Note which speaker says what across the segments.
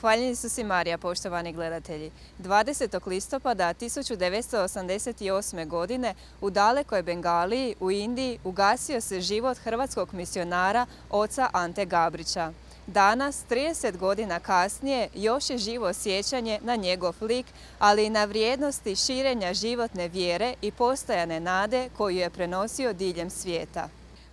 Speaker 1: Hvaljeni su si Marija, poštovani gledatelji. 20. listopada 1988. godine u dalekoj Bengaliji u Indiji ugasio se život hrvatskog misionara oca Ante Gabrića. Danas, 30 godina kasnije, još je živo sjećanje na njegov lik, ali i na vrijednosti širenja životne vjere i postojane nade koju je prenosio diljem svijeta.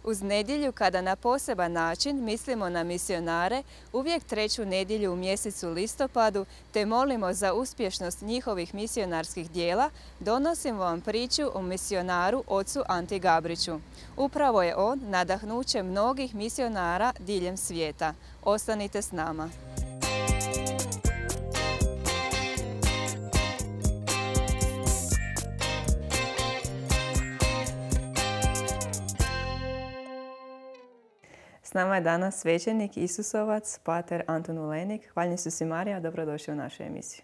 Speaker 1: Uz nedjelju kada na poseban način mislimo na misionare, uvijek treću nedjelju u mjesecu listopadu te molimo za uspješnost njihovih misionarskih dijela, donosimo vam priču o misionaru ocu Anti Gabriću. Upravo je on nadahnuće mnogih misionara diljem svijeta. Ostanite s nama. nama je danas svećenik Isusovac, pater Anton Ulenik. Hvala Isus i Marija, dobrodošli u našu emisiju.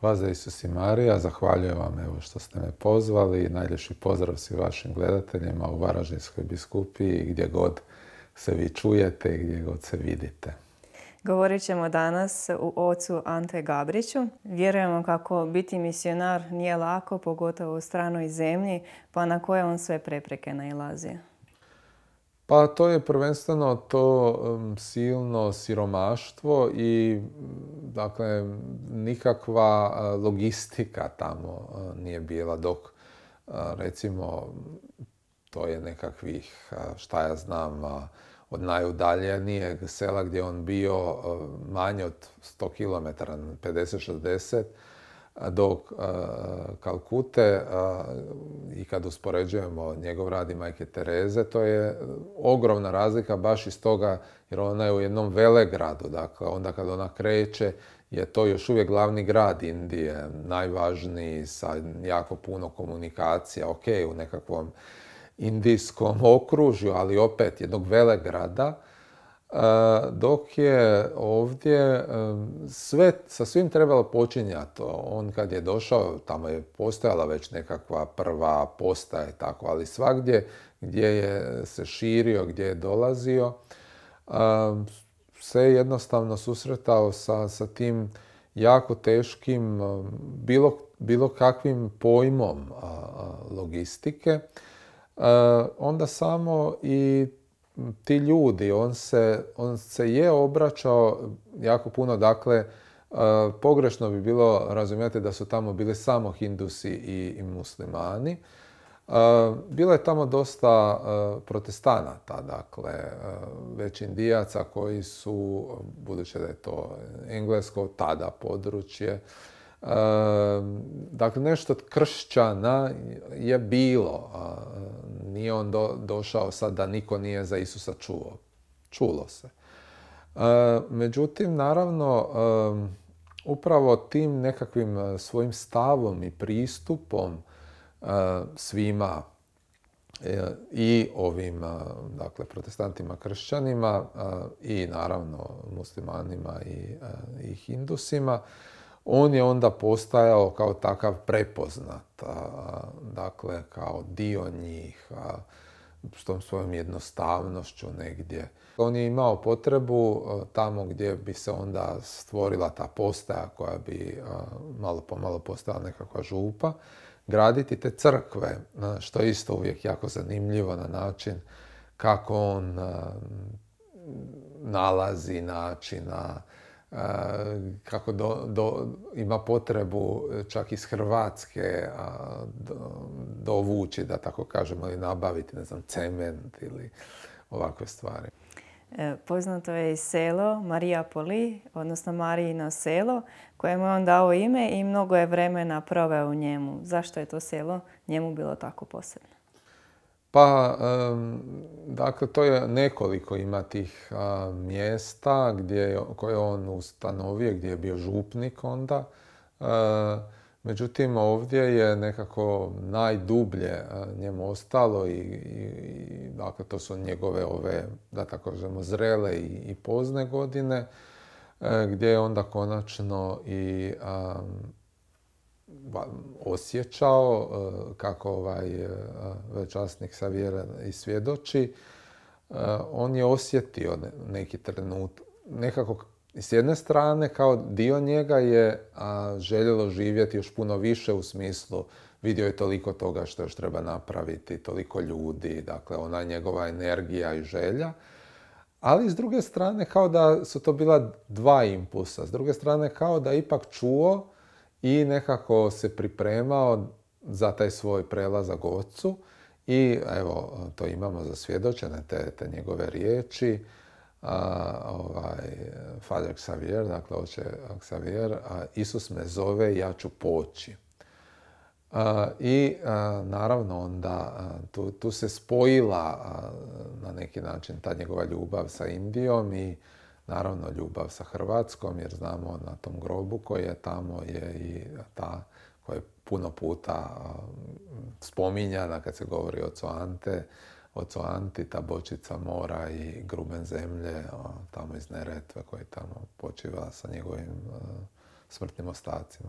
Speaker 2: Hvala Isus i Marija, zahvaljujem vam što ste me pozvali najljepši pozdrav svim vašim gledateljima u Varaždinskoj biskupiji gdje god se vi čujete i gdje god se vidite.
Speaker 1: Govorit ćemo danas u ocu Ante Gabriću. Vjerujemo kako biti misionar nije lako, pogotovo u stranoj zemlji, pa na koje on sve prepreke najlazi.
Speaker 2: Pa to je prvenstveno to silno siromaštvo i dakle nikakva e, logistika tamo e, nije bila dok e, recimo to je nekakvih šta ja znam od najudaljenijeg sela gdje on bio manje od 100 km, 50-60 do Kalkute i kad uspoređujemo njegov rad i majke Tereze, to je ogromna razlika baš iz toga jer ona je u jednom velegradu, dakle onda kad ona kreće je to još uvijek glavni grad Indije, najvažniji sa jako puno komunikacija, ok, u nekakvom indijskom okružju, ali opet jednog velegrada dok je ovdje sve sa svim trebalo počinjati. On kad je došao, tamo je postojala već nekakva prva posta i tako, ali svagdje gdje je se širio, gdje je dolazio, se jednostavno susretao sa, sa tim jako teškim bilo, bilo kakvim pojmom logistike. E, onda samo i ti ljudi, on se, on se je obraćao jako puno, dakle, e, pogrešno bi bilo razumjeti da su tamo bili samo hindusi i, i muslimani. E, bilo je tamo dosta e, protestanata, dakle, već indijaca koji su, budući da je to englesko, tada područje, Dakle, nešto kršćana je bilo. Nije on došao sad da niko nije za Isusa čuo. Čulo se. Međutim, naravno, upravo tim nekakvim e, svojim stavom i pristupom e, svima e, i ovim dakle, protestantima, kršćanima i naravno muslimanima i, i hindusima, on je onda postajao kao takav prepoznat, dakle kao dio njih, s tom svojom jednostavnošću negdje. On je imao potrebu e, tamo gdje bi se onda stvorila ta postaja koja bi e, malo po malo postala nekakva župa, graditi te crkve, e, što je isto uvijek jako zanimljivo na način kako on nalazi načina kako do, ima potrebu čak iz Hrvatske dovući, da tako kažemo, i nabaviti, ne znam, cement ili ovakve stvari.
Speaker 1: E, poznato je i selo Marija Poli, odnosno Marijino selo, kojemu je on dao ime i mnogo je vremena proveo u njemu. Zašto je to selo njemu bilo tako posebno?
Speaker 2: Pa, dakle, to je nekoliko ima tih mjesta gdje, koje on ustanovio, gdje je bio župnik onda. E, međutim, ovdje je nekako najdublje e, njemu ostalo i, dakle, to su njegove ove, da tako kažemo zrele i, pozne godine, e, gdje je onda konačno i osjećao, e, kako ovaj e, večasnik ovaj Savjera i svjedoči, e, on je osjetio neki trenutak. Nekako s jedne strane kao dio njega je željelo živjeti još puno više u smislu vidio je toliko toga što još treba napraviti, toliko ljudi, dakle ona njegova energija i želja. Ali s druge strane kao da su to bila dva impulsa. S druge strane kao da ipak čuo i nekako se pripremao za taj svoj prelazak ocu i evo to imamo za svjedočene te, te njegove riječi a, ovaj, Xavier, dakle oče Xavier, a, Isus me zove, ja ću poći. I naravno onda tu, tu se spojila na neki način ta njegova ljubav sa Indijom i naravno ljubav sa Hrvatskom jer znamo na tom grobu koji je tamo je i ta koja je puno puta mm, spominjana kad se govori o Coante, o Coanti, ta bočica mora i gruben zemlje tamo iz Neretve koji tamo počiva sa njegovim e, smrtnim ostacima.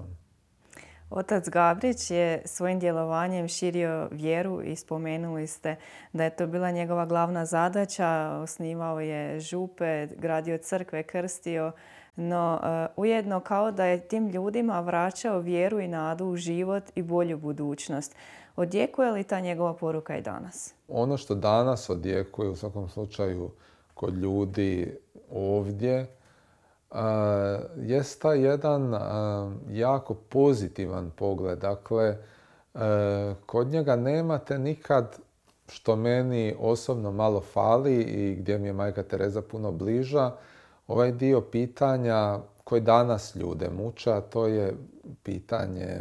Speaker 1: Otac Gabrić je svojim djelovanjem širio vjeru i spomenuli ste da je to bila njegova glavna zadaća. Osnivao je župe, gradio crkve, krstio, no e, ujedno kao da je tim ljudima vraćao vjeru i nadu u život i bolju budućnost. Odjekuje li ta njegova poruka i danas?
Speaker 2: Ono što danas odjekuje u svakom slučaju kod ljudi ovdje Eh, jest taj jedan eh, jako pozitivan pogled. Dakle, eh, kod njega nemate nikad što meni osobno malo fali i gdje mi je majka Tereza puno bliža, ovaj dio pitanja koji danas ljude muča, to je pitanje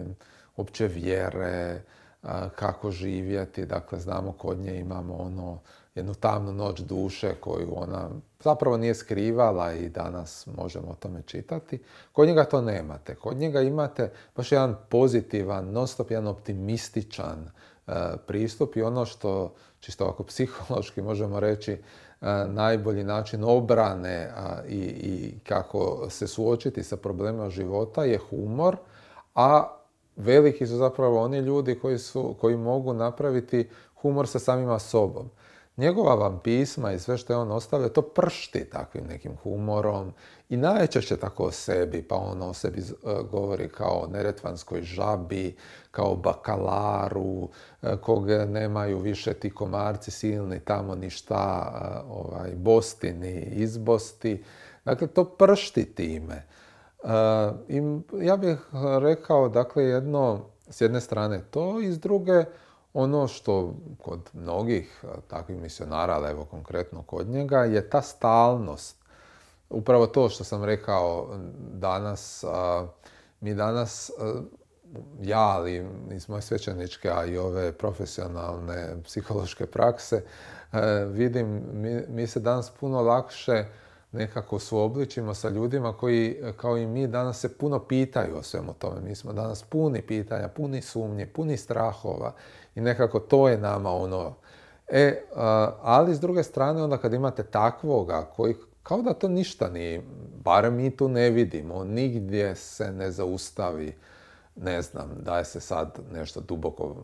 Speaker 2: opće vjere, kako živjeti. Dakle, znamo kod nje imamo ono jednu tamnu noć duše koju ona zapravo nije skrivala i danas možemo o tome čitati. Kod njega to nemate. Kod njega imate baš jedan pozitivan, non stop jedan optimističan e, pristup i ono što, čisto ovako psihološki možemo reći, e, najbolji način obrane i, kako se suočiti sa problemima života je humor, a veliki su zapravo oni ljudi koji, koji mogu napraviti humor sa samima sobom njegova vam pisma i sve što je on ostavio, to pršti takvim nekim humorom i najčešće tako o sebi, pa on o sebi e, govori kao o neretvanskoj žabi, kao bakalaru, e, kog nemaju više ti komarci silni tamo ništa, e, ovaj, bosti ni izbosti. Dakle, to pršti time. ja bih rekao, dakle, jedno, s jedne strane to i s druge, ono što kod mnogih takvih misionara, ali evo konkretno kod njega, je ta stalnost. Upravo to što sam rekao danas, mi danas, ja ali iz moje svećaničke, a i ove profesionalne psihološke prakse, vidim, mi, mi se danas puno lakše nekako suobličimo sa ljudima koji, kao i mi, danas se puno pitaju o svemu tome. Mi smo danas puni pitanja, puni sumnje, puni strahova i nekako to je nama ono. E, ali s druge strane, onda kad imate takvoga koji kao da to ništa ni, barem mi tu ne vidimo, nigdje se ne zaustavi, ne znam, da je se sad nešto duboko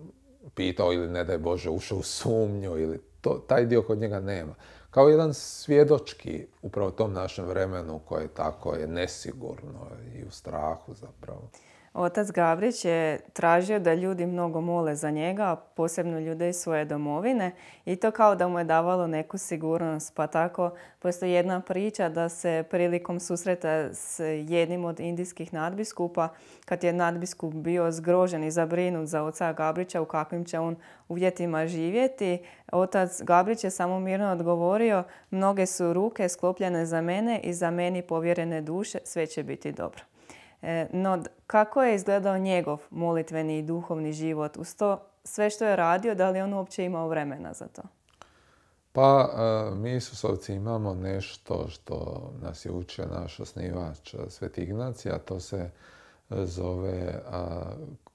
Speaker 2: pitao ili ne daj Bože ušao u sumnju ili to, taj dio kod njega nema kao jedan svjedočki upravo tom našem vremenu koje tako je nesigurno i u strahu zapravo.
Speaker 1: Otac Gavrić je tražio da ljudi mnogo mole za njega, posebno ljude iz svoje domovine i to kao da mu je davalo neku sigurnost. Pa tako postoji jedna priča da se prilikom susreta s jednim od indijskih nadbiskupa, kad je nadbiskup bio zgrožen i zabrinut za oca Gabrića u kakvim će on uvjetima živjeti, otac Gabrić je samo mirno odgovorio mnoge su ruke sklopljene za mene i za meni povjerene duše, sve će biti dobro. E, no, kako je izgledao njegov molitveni i duhovni život? Uz to sve što je radio, da li on uopće imao vremena za to?
Speaker 2: Pa, e, mi Isusovci imamo nešto što nas je učio naš osnivač e, Sveti Ignacija, to se zove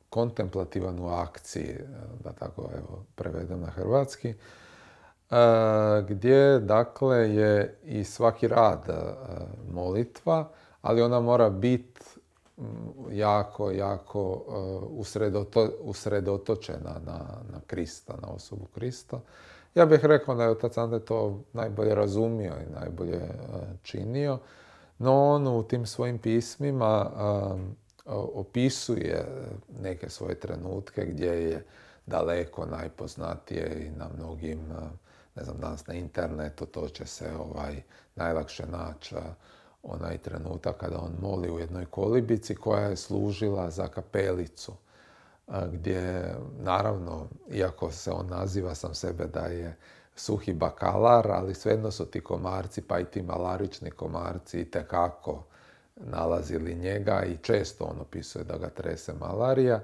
Speaker 2: kontemplativan u akciji, da tako evo, prevedem na hrvatski, gdje dakle je i svaki rad molitva, ali ona mora biti Mm, jako, jako eh, usredotočena na, Krista, na osobu Krista. Ja bih rekao da je otac Ante to najbolje razumio i najbolje eh, činio, no on u tim svojim pismima eh, opisuje neke svoje trenutke gdje je daleko najpoznatije i na mnogim, ne znam, danas na internetu to će se ovaj, najlakše naći onaj trenutak kada on moli u jednoj kolibici koja je služila za kapelicu gdje naravno, iako se on naziva sam sebe da je suhi bakalar, ali svejedno su ti komarci, pa i ti malarični komarci i tekako nalazili njega i često on opisuje da ga trese malarija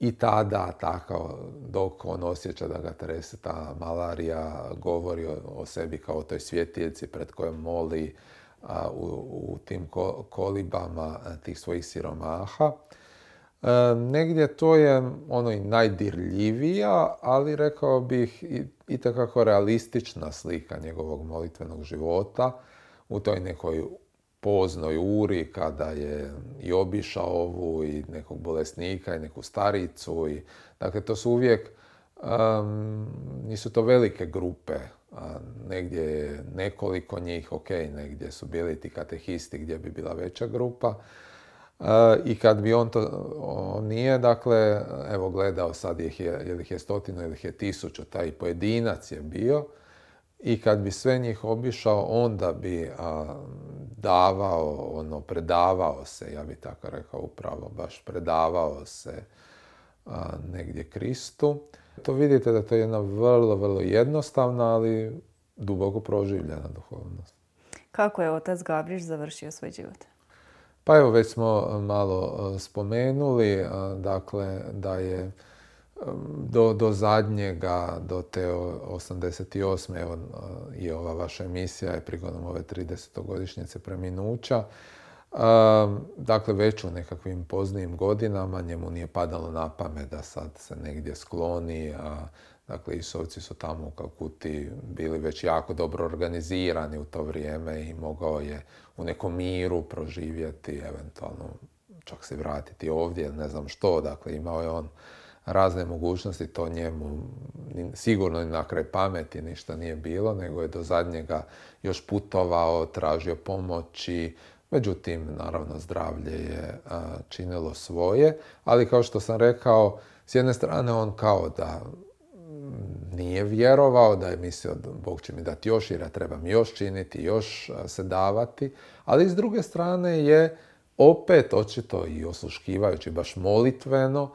Speaker 2: i tada, tako, dok on osjeća da ga trese ta malarija, govori o, sebi kao o toj svjetiljci pred kojom moli a, u, tim kolibama e, tih svojih siromaha. E, negdje to je ono i najdirljivija, ali rekao bih i, i realistična slika njegovog molitvenog života u toj nekoj poznoj uri kada je i obišao ovu i nekog bolesnika i neku staricu. I, dakle, to su uvijek, nisu to velike grupe negdje je nekoliko njih, ok, negdje su bili ti katehisti gdje bi bila veća grupa. E, I kad bi on to nije, dakle, evo gledao sad ih je, je ih je stotinu ili ih je tisuću, taj pojedinac je bio. I kad bi sve njih obišao, onda bi davao, ono, predavao se, ja bi tako rekao upravo, baš predavao se negdje Kristu. To vidite da to je jedna vrlo, vrlo jednostavna, ali duboko proživljena duhovnost.
Speaker 1: Kako je otac Gabriš završio svoj život?
Speaker 2: Pa evo, već smo malo spomenuli, dakle, da je do, zadnjega, do te 88. evo je ova vaša emisija je prigodom ove 30-godišnjice preminuća. Dakle, već u nekakvim poznijim godinama njemu nije padalo na pamet da sad se negdje skloni. A, dakle, Isovci su tamo u ti bili već jako dobro organizirani u to vrijeme i mogao je u nekom miru proživjeti, eventualno čak se vratiti ovdje, ne znam što. Dakle, imao je on razne mogućnosti, to njemu sigurno ni na kraj pameti ništa nije bilo, nego je do zadnjega još putovao, tražio pomoći, Međutim, naravno, zdravlje je činilo svoje, ali kao što sam rekao, s jedne strane on kao da mm, nije vjerovao, da je mislio da Bog će mi dati još, jer ja trebam još činiti, još se davati, ali s druge strane je opet očito i osluškivajući, baš molitveno,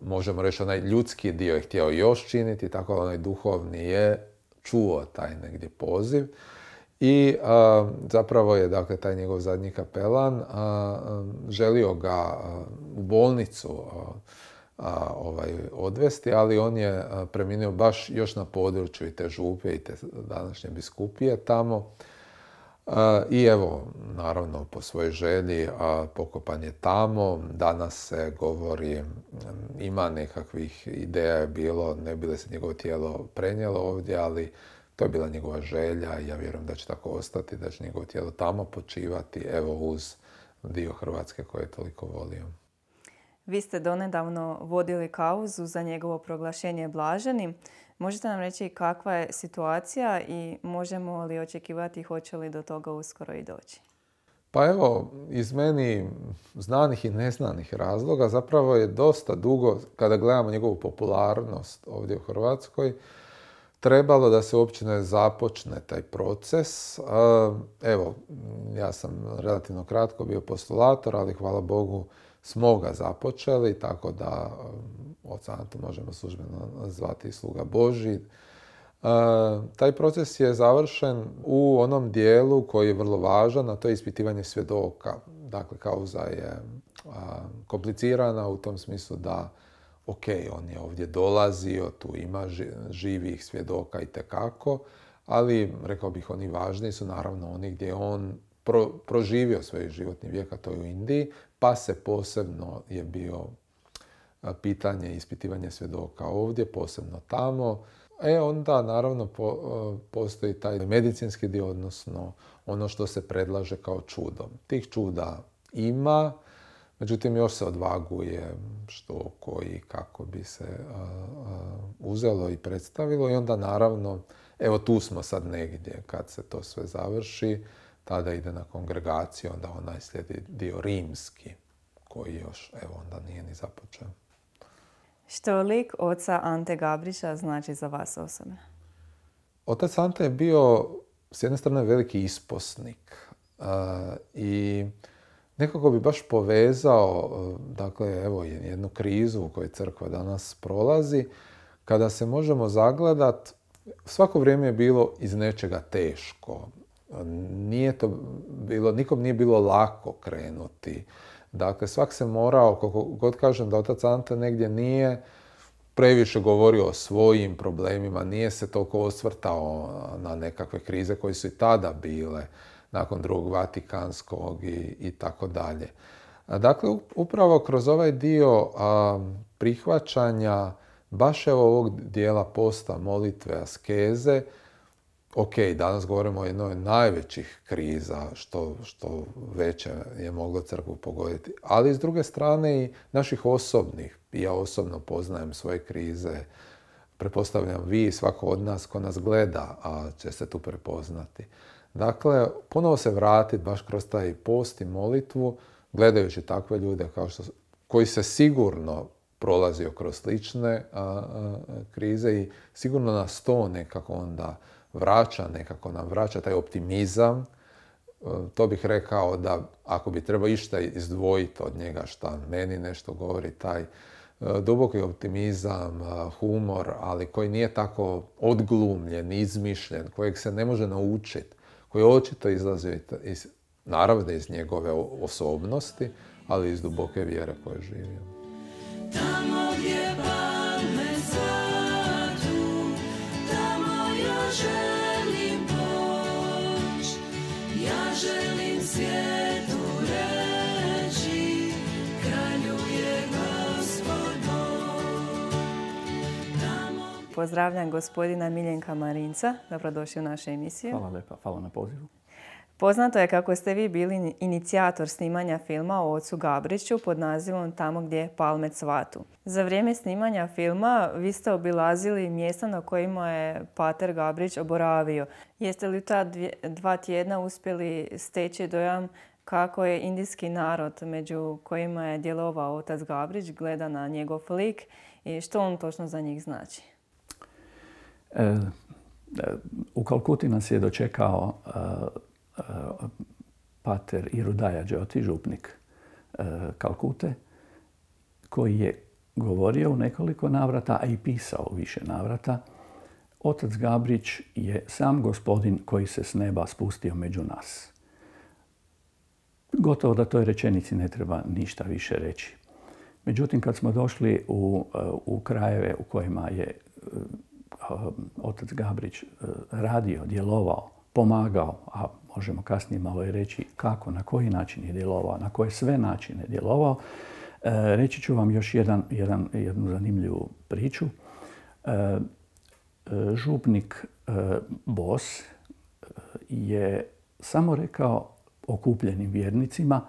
Speaker 2: možemo reći onaj ljudski dio je htio još činiti, tako onaj duhovni je čuo taj negdje poziv. I a, zapravo je dakle, taj njegov zadnji kapelan želio ga u bolnicu ovaj, odvesti, ali on je preminio baš još na području i te župe i te današnje biskupije tamo. I evo, naravno, po svojoj želji pokopan je tamo. Danas se govori, ima nekakvih ideja je bilo, ne bi se njegovo tijelo prenijelo ovdje, ali to je bila njegova želja i ja vjerujem da će tako ostati, da će njegovo tijelo tamo počivati, evo uz dio Hrvatske koje je toliko volio.
Speaker 1: Vi ste donedavno vodili kauzu za njegovo proglašenje Blaženi. Možete nam reći kakva je situacija i možemo li očekivati hoće li do toga uskoro i doći?
Speaker 2: Pa evo, iz meni znanih i neznanih razloga zapravo je dosta dugo, kada gledamo njegovu popularnost ovdje u Hrvatskoj, trebalo da se uopće započne taj proces. Evo, ja sam relativno kratko bio postulator, ali hvala Bogu smo ga započeli, tako da um, od sada to možemo službeno zvati sluga Boži. taj proces je završen u onom dijelu koji je vrlo važan, a to je ispitivanje svjedoka. Dakle, kauza je um, komplicirana u tom smislu da ok, on je ovdje dolazio, tu ima živih svjedoka i tekako, ali rekao bih oni važni su naravno oni gdje on proživio svoj životni vijek, a to je u Indiji, pa se posebno je bio pitanje, ispitivanje svjedoka ovdje, posebno tamo. E onda naravno po, postoji taj medicinski dio, odnosno ono što se predlaže kao čudom. Tih čuda ima, Međutim, još se odvaguje što, koji, kako bi se uzelo i predstavilo i onda naravno, evo tu smo sad negdje kad se to sve završi, tada ide na kongregaciju, onda onaj slijedi dio rimski koji još, evo, onda nije ni započeo.
Speaker 1: Što lik oca Ante Gabrića znači za vas osobno?
Speaker 2: Otac Ante je bio s jedne strane veliki isposnik i Nekako bi baš povezao, e, dakle, evo jednu krizu u kojoj crkva danas prolazi, kada se možemo zagledat, svako vrijeme je bilo iz nečega teško. Nije to bilo, nikom nije bilo lako krenuti. Dakle, svak se morao, koliko god kažem da otac Ante negdje nije previše govorio o svojim problemima, nije se toliko osvrtao na nekakve krize koje su i tada bile nakon drugog Vatikanskog i, i tako dalje. Dakle, upravo kroz ovaj dio a, prihvaćanja baš evo ovog dijela posta, molitve, askeze, ok, danas govorimo o jednoj od najvećih kriza što, što veće je moglo crkvu pogoditi, ali s druge strane i naših osobnih. Ja osobno poznajem svoje krize, prepostavljam vi i svako od nas ko nas gleda a će se tu prepoznati. Dakle, ponovo se vratiti baš kroz taj post i molitvu, gledajući takve ljude kao što, koji se sigurno prolazio kroz slične krize i sigurno nas to nekako onda vraća, nekako nam vraća taj optimizam. E, to bih rekao da ako bi trebao išta izdvojiti od njega šta meni nešto govori, taj e, duboki optimizam, e, humor, ali koji nije tako odglumljen, izmišljen, kojeg se ne može naučiti koji očito izlazi iz, naravno iz njegove osobnosti, ali iz duboke vjere koje živio.
Speaker 1: pozdravljam gospodina Miljenka Marinca. Dobrodošli u našu emisiju. Hvala
Speaker 3: lepa, hvala na pozivu.
Speaker 1: Poznato je kako ste vi bili inicijator snimanja filma o ocu Gabriću pod nazivom Tamo gdje palme cvatu. Za vrijeme snimanja filma vi ste obilazili mjesta na kojima je Pater Gabrić oboravio. Jeste li u ta dva tjedna uspjeli steći dojam kako je indijski narod među kojima je djelovao otac Gabrić gleda na njegov lik i što on točno za njih znači?
Speaker 3: E, e, u Kalkuti nas je dočekao e, pater Irudaja Đoti, župnik Kalkute, koji je govorio u nekoliko navrata, a i pisao u više navrata. Otac Gabrić je sam gospodin koji se s neba spustio među nas. Gotovo da toj rečenici ne treba ništa više reći. Međutim, kad smo došli u, u krajeve u kojima je Eh, otac Gabrić eh, radio, djelovao, pomagao, a možemo kasnije malo i reći kako, na koji način je djelovao, na koje sve načine je djelovao, eh, reći ću vam još jedan, jedan, jednu zanimljivu priču. Župnik Bos je samo rekao okupljenim vjernicima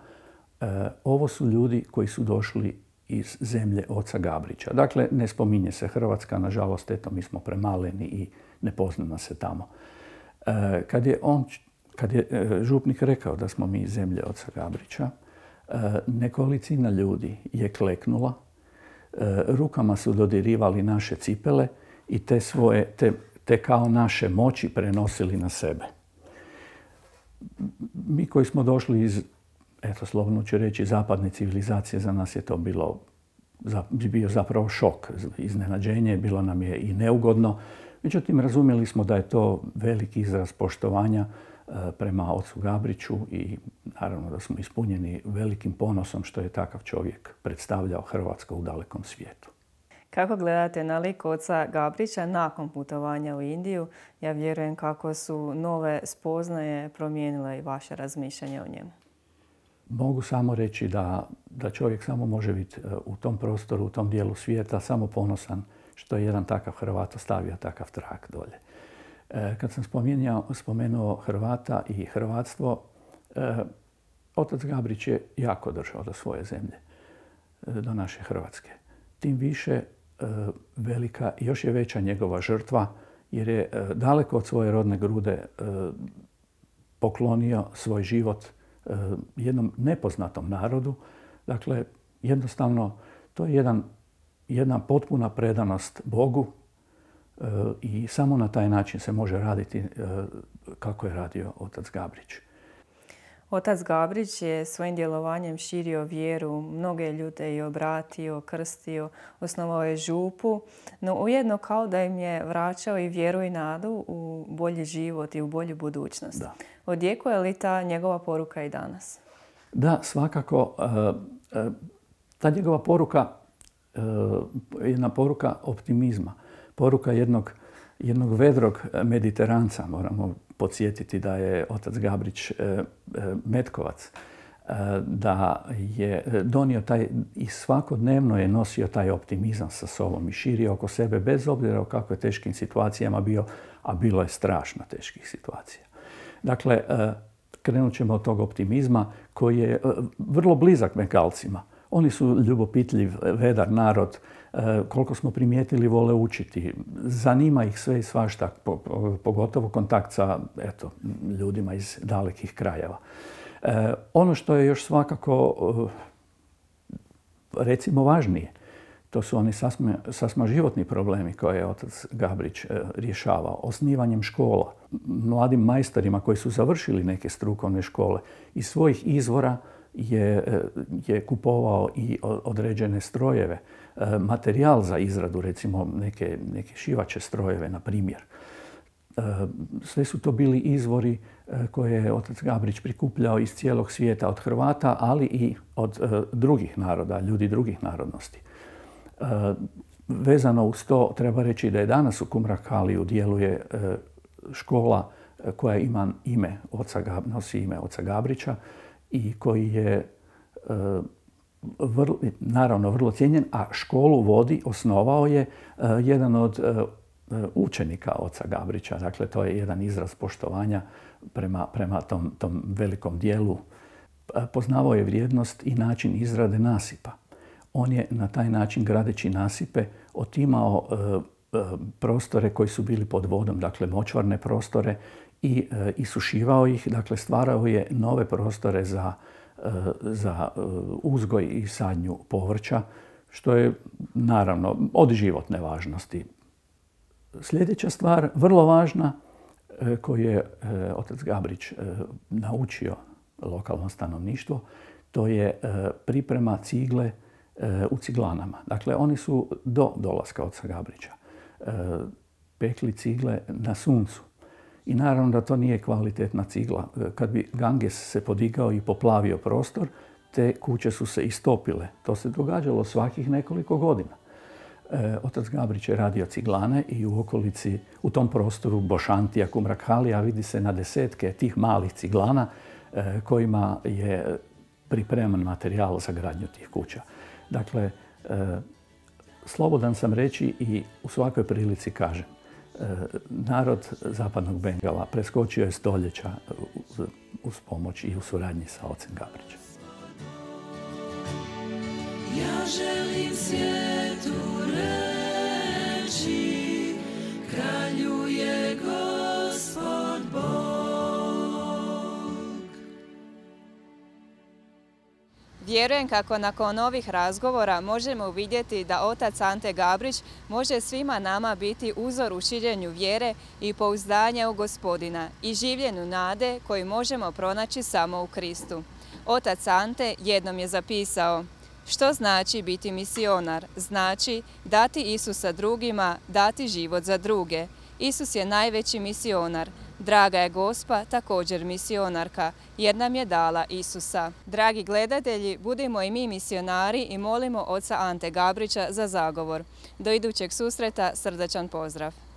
Speaker 3: ovo su ljudi koji su došli iz zemlje oca Gabrića. Dakle, ne spominje se Hrvatska, nažalost, eto, mi smo premaleni i ne poznamo se tamo. E, kad je on, kad je e, župnik rekao da smo mi iz zemlje oca Gabrića, e, nekolicina ljudi je kleknula, rukama su dodirivali naše cipele i te svoje, te, te kao naše moći prenosili na sebe. Mi koji smo došli iz eto, slobodno ću reći, zapadne civilizacije za nas je to bilo bio zapravo šok, iznenađenje, bilo nam je i neugodno. Međutim, razumjeli smo da je to veliki izraz poštovanja e, prema ocu Gabriću i naravno da smo ispunjeni velikim ponosom što je takav čovjek predstavljao Hrvatsko u dalekom svijetu.
Speaker 1: Kako gledate na lik oca Gabrića nakon putovanja u Indiju? Ja vjerujem kako su nove spoznaje promijenile i vaše razmišljanje o njemu.
Speaker 3: Mogu samo reći da, da čovjek samo može biti e, u tom prostoru, u tom dijelu svijeta, samo ponosan što je jedan takav Hrvat ostavio takav trag dolje. E, kad sam spomenuo Hrvata i Hrvatstvo, e, otac Gabrić je jako držao do svoje zemlje, do naše Hrvatske. Tim više velika, još je veća njegova žrtva, jer je daleko od svoje rodne grude poklonio svoj život Eh, jednom nepoznatom narodu. Dakle, jednostavno, to je jedan, jedna potpuna predanost Bogu eh, i samo na taj način se može raditi eh, kako je radio otac Gabrić.
Speaker 1: Otac Gabrić je svojim djelovanjem širio vjeru, mnoge ljude je obratio, krstio, osnovao je župu, no ujedno kao da im je vraćao i vjeru i nadu u bolji život i u bolju budućnost. Odjekuje li ta njegova poruka i danas?
Speaker 3: Da, svakako. E, e, ta njegova poruka e, jedna poruka optimizma, poruka jednog, jednog vedrog mediteranca, moramo podsjetiti da je otac Gabrić e, e, Metkovac, e, da je donio taj i svakodnevno je nosio taj optimizam sa sobom i širio oko sebe bez obzira kako je teškim situacijama bio, a bilo je strašno teških situacija. Dakle, krenut ćemo od tog optimizma koji je vrlo blizak Mekalcima. Oni su ljubopitljiv, vedar narod, E, koliko smo primijetili, vole učiti. Zanima ih sve i svašta, pogotovo kontakt sa ljudima iz dalekih krajeva. E, ono što je još svakako, e, recimo, važnije, to su oni sasma, životni problemi koje je otac Gabrić rješavao. Osnivanjem škola, mladim majstorima koji su završili neke strukovne škole iz svojih izvora je, je kupovao i određene strojeve E, materijal za izradu, recimo neke, neke šivače strojeve, na primjer. E, sve su to bili izvori e, koje je otac Gabrić prikupljao iz cijelog svijeta, od Hrvata, ali i od drugih naroda, ljudi drugih narodnosti. Vezano uz to treba reći da je danas u Kumrakaliju djeluje škola koja ima ime oca, nosi ime oca Gabrića i koji je naravno vrlo cijenjen, a školu vodi, osnovao je e, jedan od e, e, učenika oca Gabrića. Dakle, to je jedan izraz poštovanja prema, tom, velikom dijelu. Poznavao je vrijednost i način izrade nasipa. On je na taj način, gradeći nasipe, otimao prostore koji su bili pod vodom, dakle močvarne prostore i isušivao ih, dakle stvarao je nove prostore za Eh, za eh, uzgoj i sadnju povrća, što je naravno od životne važnosti. Sljedeća stvar, vrlo važna, eh, koju je otac Gabrić naučio lokalno stanovništvo, to je priprema cigle u ciglanama. Dakle, oni su do dolaska oca Gabrića pekli cigle na suncu i naravno da to nije kvalitetna cigla. E, kad bi Ganges se podigao i poplavio prostor, te kuće su se istopile. To se događalo svakih nekoliko godina. E, otac Gabrić je radio ciglane i u okolici, u tom prostoru Bošantija, Kumrakhalija, vidi se na desetke tih malih ciglana e, kojima je pripreman materijal za gradnju tih kuća. Dakle, slobodan sam reći i u svakoj prilici kažem. E, narod zapadnog Bengala preskočio je stoljeća uz pomoć i u suradnji sa ocem Gabrićem.
Speaker 1: Ja želim reći, kraljuje gospod Vjerujem kako nakon ovih razgovora možemo vidjeti da otac Ante Gabrić može svima nama biti uzor u šiljenju vjere i pouzdanja u gospodina i življenu nade koju možemo pronaći samo u Kristu. Otac Ante jednom je zapisao što znači biti misionar? Znači dati Isusa drugima, dati život za druge. Isus je najveći misionar, Draga je gospa, također misionarka, jer nam je dala Isusa. Dragi gledatelji, budimo i mi misionari i molimo oca Ante Gabrića za zagovor. Do idućeg susreta, srdačan pozdrav!